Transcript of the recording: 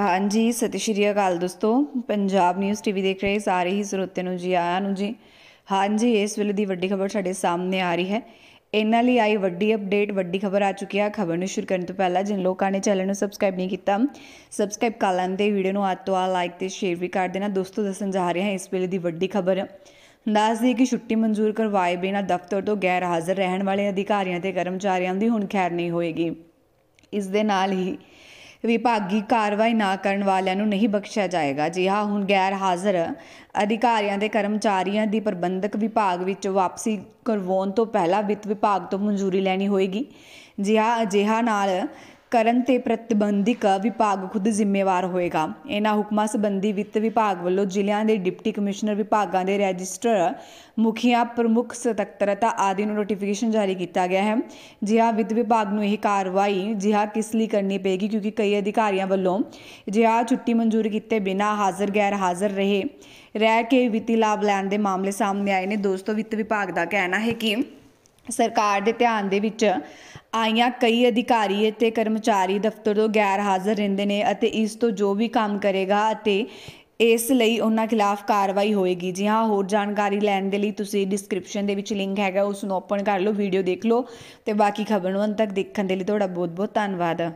ਹਾਂਜੀ ਸਤਿ ਸ਼੍ਰੀ ਅਕਾਲ ਦੋਸਤੋ ਪੰਜਾਬ ਨਿਊਜ਼ ਟੀਵੀ ਦੇਖ ਰਹੇ ਸਾਰੇ ਹੀ ਸਰੋਤਿਆਂ ਨੂੰ ਜੀ ਆਇਆਂ ਨੂੰ ਜੀ ਹਾਂਜੀ ਇਸ ਵੇਲੇ ਦੀ ਵੱਡੀ ਖਬਰ ਸਾਡੇ ਸਾਹਮਣੇ ਆ ਰਹੀ ਹੈ ਇਹਨਾਂ ਲਈ ਆਈ ਵੱਡੀ ਅਪਡੇਟ ਵੱਡੀ ਖਬਰ ਆ ਚੁੱਕੀ ਆ ਖਬਰ ਨੂੰ ਸ਼ੁਰੂ ਕਰਨ ਤੋਂ ਪਹਿਲਾਂ ਜਿਨ ਲੋਕਾਂ ਨੇ ਚੈਨਲ ਨੂੰ ਸਬਸਕ੍ਰਾਈਬ ਨਹੀਂ ਕੀਤਾ ਸਬਸਕ੍ਰਾਈਬ ਕਰ ਲੈਣ ਤੇ ਵੀਡੀਓ ਨੂੰ ਅੱਜ ਤੋਂ ਆ ਲਾਈਕ ਤੇ ਸ਼ੇਅਰ ਵੀ ਕਰ ਦੇਣਾ ਦੋਸਤੋ ਦੱਸਣ ਜਾ ਰਹੇ ਹਾਂ ਇਸ ਵੇਲੇ ਦੀ ਵੱਡੀ ਖਬਰ ਦੱਸ ਦਈਏ ਕਿ ਛੁੱਟੀ ਮਨਜ਼ੂਰ ਕਰਵਾਏ ਬਿਨਾਂ ਦਫ਼ਤਰ ਤੋਂ ਗੈਰ ਹਾਜ਼ਰ ਰਹਿਣ ਵਾਲੇ ਅਧਿਕਾਰੀਆਂ ਤੇ ਕਰਮਚਾਰੀਆਂ ਦੀ ਹੁਣ ਖੈਰ ਨਹੀਂ ਹੋਏਗੀ ਇਸ ਦੇ ਨਾਲ ਹੀ ਵਿਭਾਗੀ ਕਾਰਵਾਈ ਨਾ ਕਰਨ ਵਾਲਿਆਂ ਨੂੰ ਨਹੀਂ ਬਖਸ਼ਿਆ ਜਾਏਗਾ ਜੀ ਹਾਂ ਹੁਣ ਗੈਰ ਹਾਜ਼ਰ ਅਧਿਕਾਰੀਆਂ ਦੇ ਕਰਮਚਾਰੀਆਂ ਦੀ ਪ੍ਰਬੰਧਕ ਵਿਭਾਗ ਵਿੱਚ ਵਾਪਸੀ ਕਰਵਾਉਣ ਤੋਂ ਪਹਿਲਾਂ ਵਿੱਤ ਵਿਭਾਗ ਤੋਂ ਮਨਜ਼ੂਰੀ ਲੈਣੀ ਹੋਏਗੀ ਜੀ ਹਾਂ ਅਜਿਹਾ ਨਾਲ ਕਰਨ ਤੇ ਪ੍ਰਤੀਬੰਧਿਕ ਵਿਭਾਗ ਖੁਦ ਜ਼ਿੰਮੇਵਾਰ ਹੋਏਗਾ ਇਹਨਾਂ ਹੁਕਮਾਂ ਸੰਬੰਧੀ ਵਿੱਤ ਵਿਭਾਗ ਵੱਲੋਂ ਜ਼ਿਲ੍ਹਿਆਂ ਦੇ ਡਿਪਟੀ ਕਮਿਸ਼ਨਰ ਵਿਭਾਗਾਂ ਦੇ ਰਜਿਸਟਰ ਮੁਖੀਆਂ ਪ੍ਰਮੁੱਖ ਸਤਕਤਰਤਾ ਆਦਿ ਨੂੰ ਨੋਟੀਫਿਕੇਸ਼ਨ ਜਾਰੀ ਕੀਤਾ ਗਿਆ ਹੈ ਜਿਹਾ ਵਿੱਤ ਵਿਭਾਗ ਨੂੰ ਇਹ ਕਾਰਵਾਈ ਜਿਹਾ ਕਿਸ ਲਈ ਕਰਨੀ ਪਏਗੀ ਕਿਉਂਕਿ ਕਈ ਅਧਿਕਾਰੀਆਂ ਵੱਲੋਂ ਜਿਹਾ ਛੁੱਟੀ ਮਨਜ਼ੂਰ ਕੀਤੇ ਬਿਨਾ ਹਾਜ਼ਰ ਗੈਰ ਹਾਜ਼ਰ ਰਹੇ ਰਹਿ ਕੇ ਵਿੱਤੀ ਲਾਭ ਲੈਣ ਦੇ ਮਾਮਲੇ ਸਾਹਮਣੇ ਆਏ ਨੇ ਦੋਸਤੋ ਵਿੱਤ ਵਿਭਾਗ ਦਾ ਕਹਿਣਾ ਹੈ ਕਿ ਸਰਕਾਰ ਦੇ ਧਿਆਨ ਦੇ ਵਿੱਚ ਆਈਆਂ ਕਈ ਅਧਿਕਾਰੀ ਅਤੇ ਕਰਮਚਾਰੀ ਦਫ਼ਤਰ ਤੋਂ ਗੈਰ ਹਾਜ਼ਰ ਰਹਿੰਦੇ ਨੇ ਅਤੇ ਇਸ ਤੋਂ ਜੋ ਵੀ ਕੰਮ ਕਰੇਗਾ ਅਤੇ ਇਸ ਲਈ ਉਹਨਾਂ ਖਿਲਾਫ ਕਾਰਵਾਈ ਹੋਏਗੀ ਜੀ ਹਾਂ ਹੋਰ ਜਾਣਕਾਰੀ ਲੈਣ ਦੇ ਲਈ ਤੁਸੀਂ ਡਿਸਕ੍ਰਿਪਸ਼ਨ ਦੇ ਵਿੱਚ ਲਿੰਕ ਹੈਗਾ ਉਸ ਨੂੰ ਓਪਨ ਕਰ ਲਓ ਵੀਡੀਓ ਦੇਖ ਲਓ ਤੇ ਬਾਕੀ ਖਬਰ ਨੂੰ ਅੰਤ ਤੱਕ ਦੇਖਣ ਦੇ ਲਈ ਤੁਹਾਡਾ ਬਹੁਤ ਬਹੁਤ ਧੰਨਵਾਦ